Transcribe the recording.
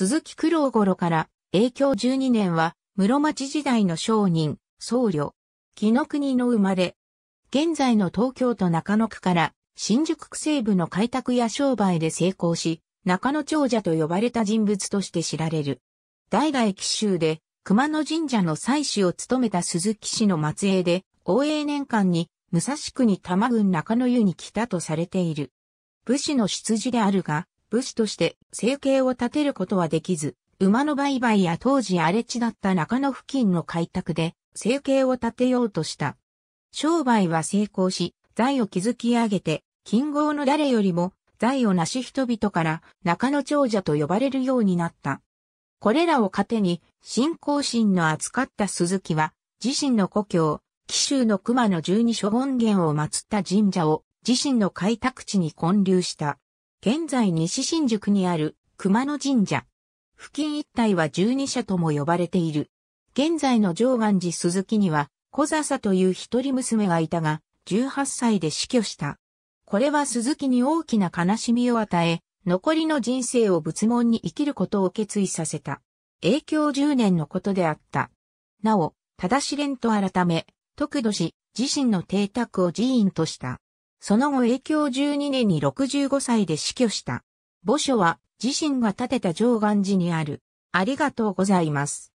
鈴木九郎頃から、永響12年は、室町時代の商人、僧侶、木の国の生まれ、現在の東京都中野区から、新宿区西部の開拓や商売で成功し、中野長者と呼ばれた人物として知られる。代々紀州で、熊野神社の祭祀を務めた鈴木氏の末裔で、応永年間に、武蔵国多摩郡中野湯に来たとされている。武士の出自であるが、武士として生計を立てることはできず、馬の売買や当時荒れ地だった中野付近の開拓で生計を立てようとした。商売は成功し、財を築き上げて、金豪の誰よりも財を成し人々から中野長者と呼ばれるようになった。これらを糧に、信仰心の扱った鈴木は、自身の故郷、紀州の熊野十二所本源を祀った神社を自身の開拓地に建立した。現在西新宿にある熊野神社。付近一帯は十二社とも呼ばれている。現在の上岸寺鈴木には、小笹という一人娘がいたが、18歳で死去した。これは鈴木に大きな悲しみを与え、残りの人生を仏門に生きることを決意させた。影響10年のことであった。なお、ただしれんと改め、徳土し、自身の邸宅を寺院とした。その後永響12年に65歳で死去した。墓所は自身が建てた上岸寺にある。ありがとうございます。